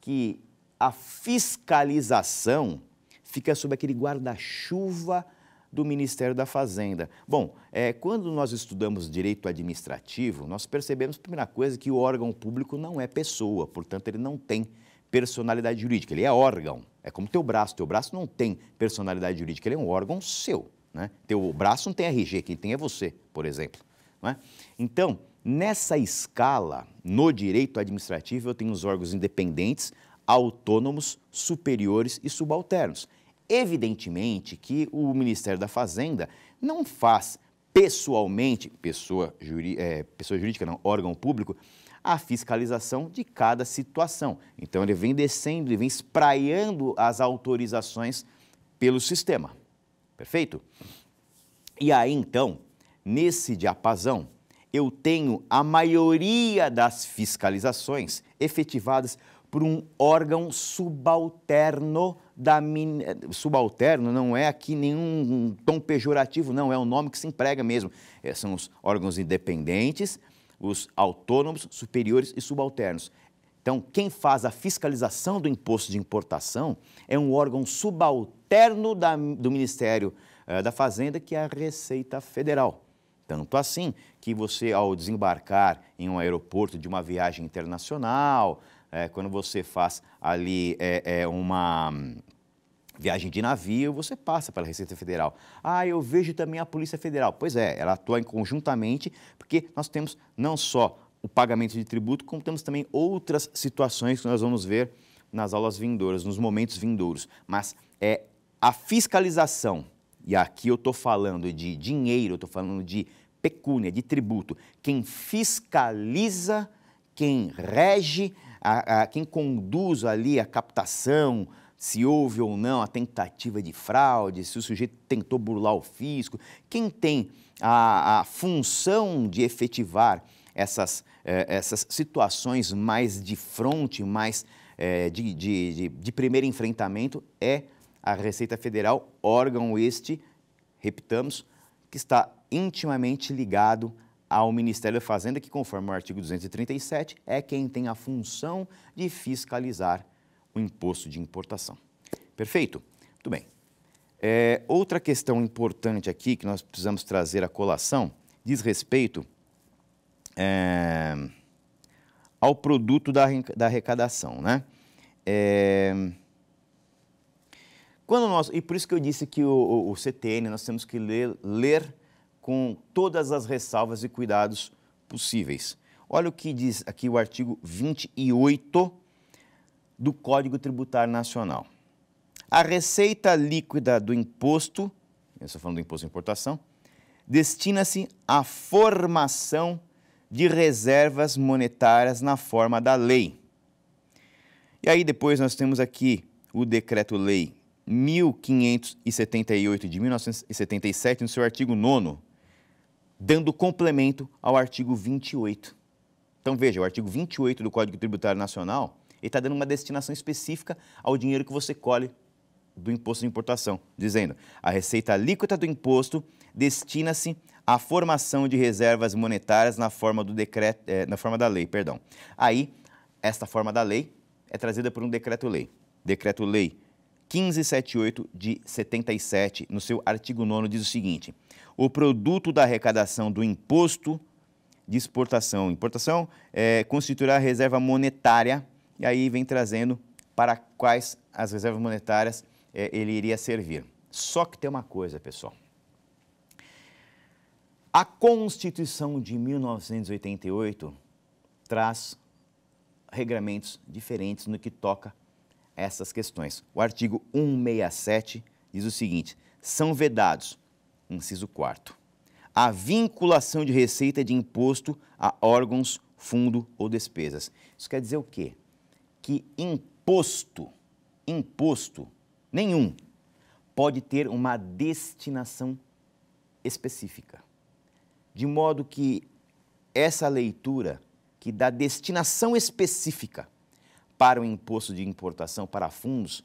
que a fiscalização fica sob aquele guarda-chuva do Ministério da Fazenda. Bom, é, quando nós estudamos direito administrativo, nós percebemos, primeira coisa, que o órgão público não é pessoa, portanto, ele não tem personalidade jurídica, ele é órgão. É como teu braço, teu braço não tem personalidade jurídica, ele é um órgão seu. Né? Teu braço não tem RG, quem tem é você, por exemplo. Né? Então, nessa escala, no direito administrativo, eu tenho os órgãos independentes, autônomos, superiores e subalternos. Evidentemente que o Ministério da Fazenda não faz pessoalmente, pessoa, juri, é, pessoa jurídica, não, órgão público, a fiscalização de cada situação. Então ele vem descendo e vem espraiando as autorizações pelo sistema. Perfeito? E aí então, nesse diapasão, eu tenho a maioria das fiscalizações efetivadas por um órgão subalterno da min... subalterno não é aqui nenhum tom pejorativo, não, é o nome que se emprega mesmo. É, são os órgãos independentes, os autônomos, superiores e subalternos. Então, quem faz a fiscalização do imposto de importação é um órgão subalterno da, do Ministério eh, da Fazenda, que é a Receita Federal. Tanto assim que você, ao desembarcar em um aeroporto de uma viagem internacional, é, quando você faz ali é, é uma hum, viagem de navio, você passa pela Receita Federal. Ah, eu vejo também a Polícia Federal. Pois é, ela atua conjuntamente, porque nós temos não só o pagamento de tributo, como temos também outras situações que nós vamos ver nas aulas vindouras, nos momentos vindouros. Mas é a fiscalização, e aqui eu estou falando de dinheiro, eu estou falando de pecúnia, de tributo. Quem fiscaliza, quem rege a, a quem conduz ali a captação, se houve ou não a tentativa de fraude, se o sujeito tentou burlar o fisco, quem tem a, a função de efetivar essas, eh, essas situações mais de fronte, mais eh, de, de, de, de primeiro enfrentamento é a Receita Federal, órgão este, repitamos, que está intimamente ligado ao Ministério da Fazenda, que, conforme o artigo 237, é quem tem a função de fiscalizar o imposto de importação. Perfeito? Muito bem. É, outra questão importante aqui que nós precisamos trazer à colação diz respeito é, ao produto da, da arrecadação, né? É, quando nós, e por isso que eu disse que o, o, o CTN nós temos que ler, ler com todas as ressalvas e cuidados possíveis. Olha o que diz aqui o artigo 28 do Código Tributário Nacional. A receita líquida do imposto, eu estou falando do imposto de importação, destina-se à formação de reservas monetárias na forma da lei. E aí depois nós temos aqui o decreto-lei 1578 de 1977, no seu artigo 9 dando complemento ao artigo 28. Então veja, o artigo 28 do Código Tributário Nacional, ele está dando uma destinação específica ao dinheiro que você colhe do imposto de importação, dizendo: a receita alíquota do imposto destina-se à formação de reservas monetárias na forma do decreto, eh, na forma da lei, perdão. Aí esta forma da lei é trazida por um decreto-lei. Decreto-lei 1578 de 77, no seu artigo 9, diz o seguinte: o produto da arrecadação do imposto de exportação importação é, constituirá a reserva monetária, e aí vem trazendo para quais as reservas monetárias é, ele iria servir. Só que tem uma coisa, pessoal. A Constituição de 1988 traz regramentos diferentes no que toca essas questões. O artigo 167 diz o seguinte: são vedados, inciso 4, a vinculação de receita de imposto a órgãos, fundo ou despesas. Isso quer dizer o quê? Que imposto, imposto nenhum pode ter uma destinação específica. De modo que essa leitura que dá destinação específica para o imposto de importação para fundos,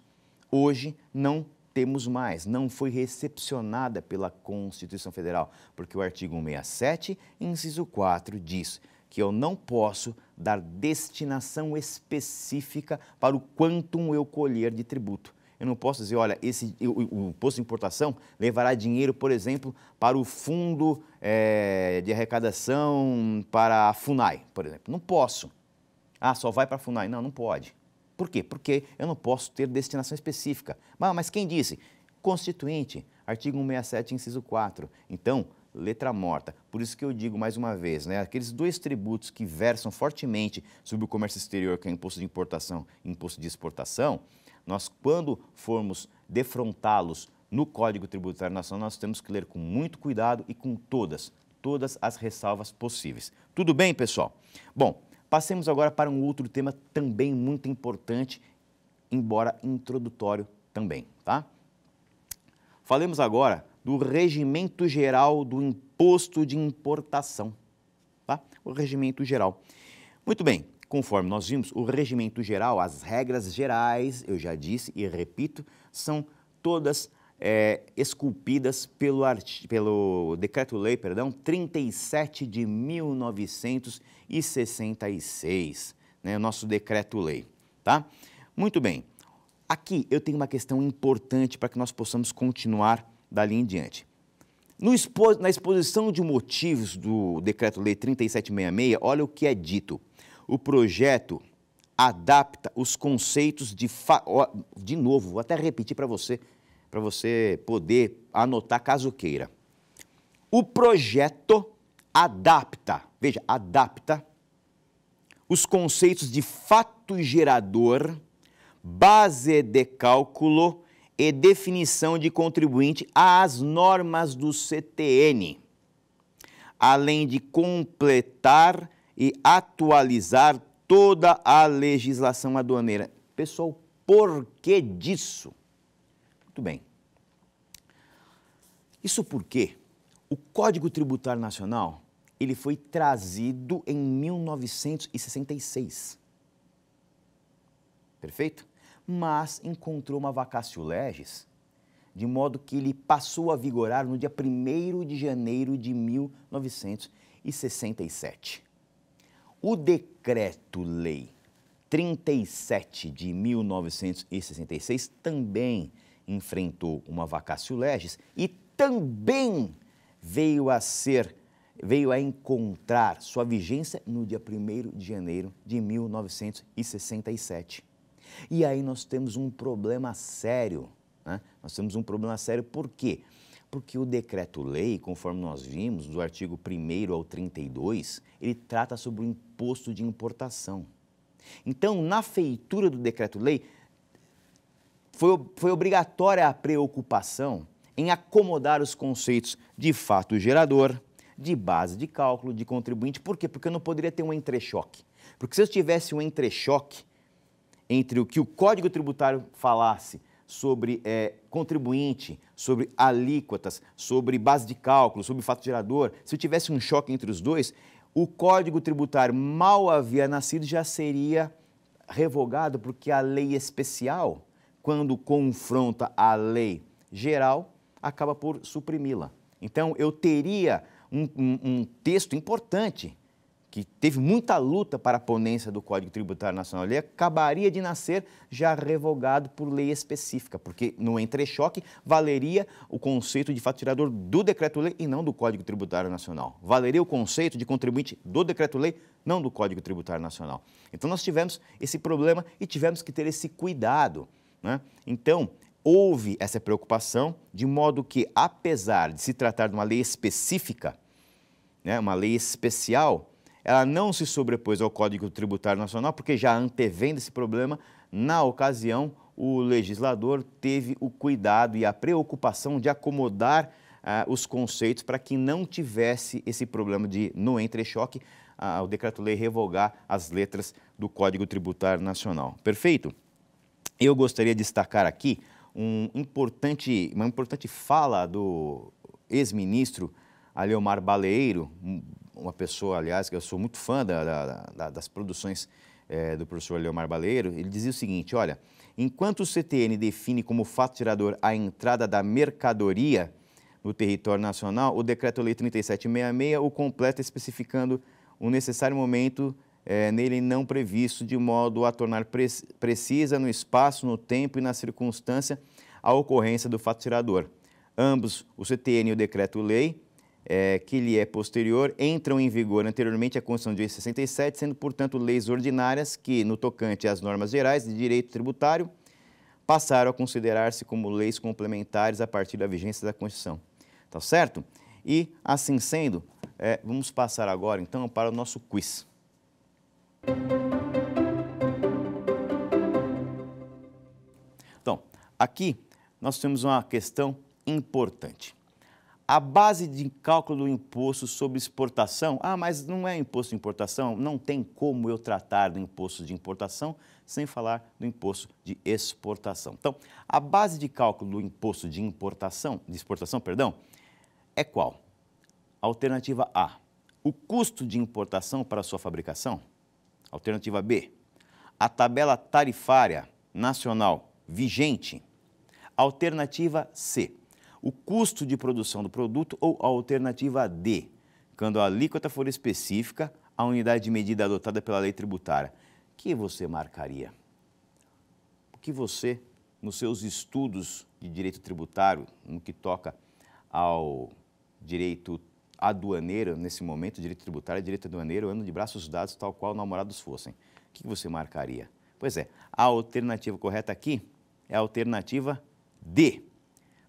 hoje não temos mais, não foi recepcionada pela Constituição Federal, porque o artigo 167, inciso 4, diz que eu não posso dar destinação específica para o quanto eu colher de tributo. Eu não posso dizer, olha, esse, o, o imposto de importação levará dinheiro, por exemplo, para o fundo é, de arrecadação para a FUNAI, por exemplo. Não posso. Ah, só vai para FUNAI. Não, não pode. Por quê? Porque eu não posso ter destinação específica. Mas, mas quem disse? Constituinte, artigo 167, inciso 4. Então, letra morta. Por isso que eu digo mais uma vez, né, aqueles dois tributos que versam fortemente sobre o comércio exterior, que é imposto de importação e imposto de exportação, nós, quando formos defrontá-los no Código Tributário Nacional, nós temos que ler com muito cuidado e com todas, todas as ressalvas possíveis. Tudo bem, pessoal? Bom, Passemos agora para um outro tema também muito importante, embora introdutório também, tá? Falemos agora do Regimento Geral do Imposto de Importação, tá? O Regimento Geral. Muito bem, conforme nós vimos, o Regimento Geral, as regras gerais, eu já disse e repito, são todas é, esculpidas pelo, pelo Decreto-Lei perdão, 37 de 1966, né, o nosso Decreto-Lei. Tá? Muito bem, aqui eu tenho uma questão importante para que nós possamos continuar dali em diante. Expo... na exposição de motivos do Decreto-Lei 3766, olha o que é dito. O projeto adapta os conceitos de. Fa... De novo, vou até repetir para você para você poder anotar caso queira. O projeto adapta, veja, adapta os conceitos de fato gerador, base de cálculo e definição de contribuinte às normas do CTN, além de completar e atualizar toda a legislação aduaneira. Pessoal, por que disso? Muito bem. Isso porque o Código Tributário Nacional ele foi trazido em 1966. Perfeito? Mas encontrou uma vacácio legis, de modo que ele passou a vigorar no dia 1 de janeiro de 1967. O decreto-lei 37 de 1966 também enfrentou uma vacácio legis e também veio a ser veio a encontrar sua vigência no dia 1 de janeiro de 1967. E aí nós temos um problema sério. Né? Nós temos um problema sério por quê? Porque o decreto-lei, conforme nós vimos, do artigo 1 ao 32, ele trata sobre o imposto de importação. Então, na feitura do decreto-lei, foi, foi obrigatória a preocupação em acomodar os conceitos de fato gerador, de base de cálculo, de contribuinte. Por quê? Porque eu não poderia ter um entrechoque. Porque se eu tivesse um entrechoque entre o que o Código Tributário falasse sobre é, contribuinte, sobre alíquotas, sobre base de cálculo, sobre fato gerador, se eu tivesse um choque entre os dois, o Código Tributário mal havia nascido já seria revogado porque a lei especial quando confronta a lei geral, acaba por suprimi-la. Então, eu teria um, um, um, texto importante que teve muita luta para a ponência do Código Tributário Nacional. Ele acabaria de nascer já revogado por lei específica, porque no entrechoque valeria o conceito de faturador do decreto-lei e não do Código Tributário Nacional. Valeria o conceito de contribuinte do decreto-lei, não do Código Tributário Nacional. Então nós tivemos esse problema e tivemos que ter esse cuidado né? Então, houve essa preocupação, de modo que, apesar de se tratar de uma lei específica, né, uma lei especial, ela não se sobrepôs ao Código Tributário Nacional, porque já antevendo esse problema, na ocasião, o legislador teve o cuidado e a preocupação de acomodar ah, os conceitos para que não tivesse esse problema de, no entrechoque, ah, o decreto-lei revogar as letras do Código Tributário Nacional. Perfeito? Eu gostaria de destacar aqui um importante, uma importante fala do ex-ministro Aleomar Baleiro, uma pessoa, aliás, que eu sou muito fã da, da, das produções é, do professor Leomar Baleiro, ele dizia o seguinte: olha, enquanto o CTN define como fato gerador a entrada da mercadoria no território nacional, o Decreto-Lei 3766 o completa especificando o necessário momento é, nele não previsto, de modo a tornar pre precisa no espaço, no tempo e na circunstância a ocorrência do fato tirador. Ambos, o CTN e o decreto-lei, é, que lhe é posterior, entram em vigor anteriormente à Constituição de 67, sendo, portanto, leis ordinárias que, no tocante às normas gerais de direito tributário, passaram a considerar-se como leis complementares a partir da vigência da Constituição. Tá certo? E, assim sendo, é, vamos passar agora, então, para o nosso quiz. Então, aqui nós temos uma questão importante. A base de cálculo do imposto sobre exportação, ah, mas não é imposto de importação, não tem como eu tratar do imposto de importação sem falar do imposto de exportação. Então, a base de cálculo do imposto de importação, de exportação, perdão, é qual? Alternativa A, o custo de importação para sua fabricação. Alternativa B. A tabela tarifária nacional vigente. Alternativa C. O custo de produção do produto ou a alternativa D. Quando a alíquota for específica, a unidade de medida adotada pela lei tributária. que você marcaria? O que você, nos seus estudos de direito tributário, no que toca ao direito Aduaneiro nesse momento, direito tributário e é direito aduaneiro ano de braços dados tal qual namorados fossem. O que você marcaria? Pois é, a alternativa correta aqui é a alternativa D.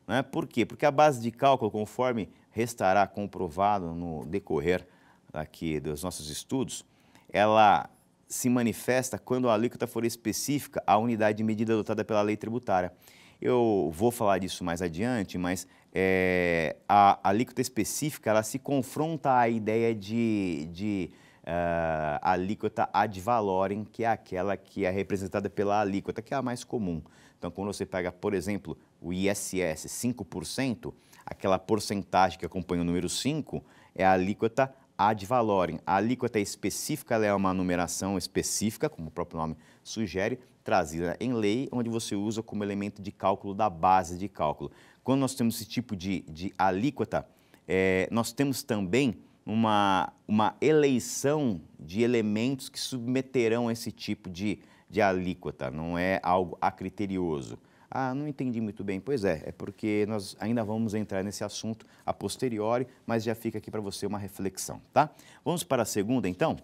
Né? Por quê? Porque a base de cálculo, conforme restará comprovado no decorrer aqui dos nossos estudos, ela se manifesta quando a alíquota for específica à unidade de medida adotada pela lei tributária. Eu vou falar disso mais adiante, mas é, a, alíquota específica ela se confronta à ideia de, de uh, alíquota ad valorem, que é aquela que é representada pela alíquota, que é a mais comum. Então, quando você pega, por exemplo, o ISS 5%, aquela porcentagem que acompanha o número 5 é a alíquota ad valorem. A alíquota específica é uma numeração específica, como o próprio nome sugere, trazida em lei, onde você usa como elemento de cálculo da base de cálculo. Quando nós temos esse tipo de, de alíquota, é, nós temos também uma, uma eleição de elementos que submeterão esse tipo de, de alíquota, não é algo acriterioso. Ah, não entendi muito bem. Pois é, é porque nós ainda vamos entrar nesse assunto a posteriori, mas já fica aqui para você uma reflexão, tá? Vamos para a segunda, então?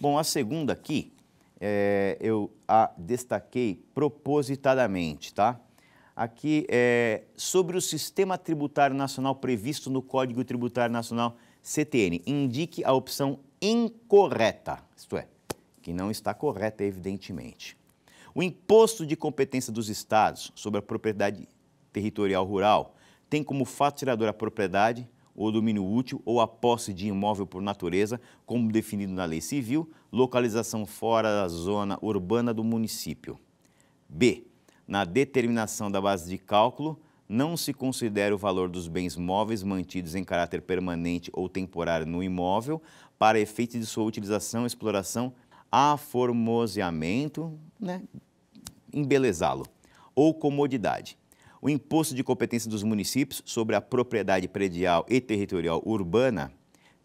Bom, a segunda aqui é, eu a destaquei propositadamente, tá? Aqui é sobre o Sistema Tributário Nacional previsto no Código Tributário Nacional CTN. Indique a opção incorreta, isto é, que não está correta, evidentemente. O imposto de competência dos estados sobre a propriedade territorial rural tem como fato tirador a propriedade, ou domínio útil ou a posse de imóvel por natureza, como definido na lei civil, localização fora da zona urbana do município. B. Na determinação da base de cálculo, não se considera o valor dos bens móveis mantidos em caráter permanente ou temporário no imóvel para efeito de sua utilização, exploração, aformoseamento, né, embelezá-lo, ou comodidade o imposto de competência dos municípios sobre a propriedade predial e territorial urbana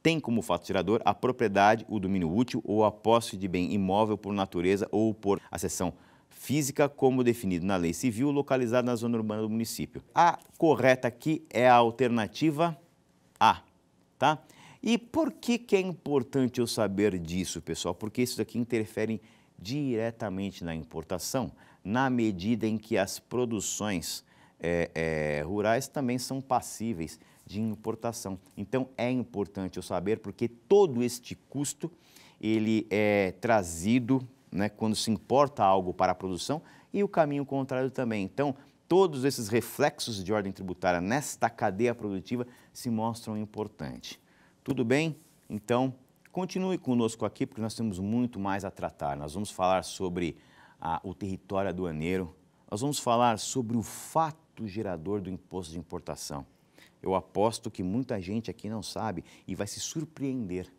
tem como fato gerador a propriedade, o domínio útil ou a posse de bem imóvel por natureza ou por acessão física, como definido na lei civil, localizado na zona urbana do município. A correta aqui é a alternativa A, tá? E por que, que é importante eu saber disso, pessoal? Porque isso aqui interfere diretamente na importação, na medida em que as produções é, é, rurais também são passíveis de importação. Então é importante eu saber porque todo este custo ele é trazido né, quando se importa algo para a produção e o caminho contrário também. Então todos esses reflexos de ordem tributária nesta cadeia produtiva se mostram importantes. Tudo bem? Então continue conosco aqui porque nós temos muito mais a tratar. Nós vamos falar sobre a, ah, o território aduaneiro. Nós vamos falar sobre o fato alto gerador do imposto de importação. Eu aposto que muita gente aqui não sabe e vai se surpreender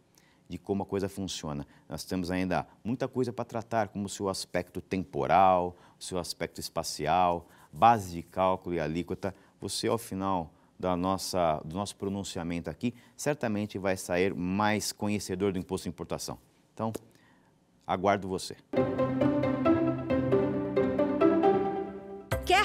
de como a coisa funciona. Nós temos ainda muita coisa para tratar, como o seu aspecto temporal, o seu aspecto espacial, base de cálculo e alíquota. Você, ao final da nossa, do nosso pronunciamento aqui, certamente vai sair mais conhecedor do imposto de importação. Então, aguardo você.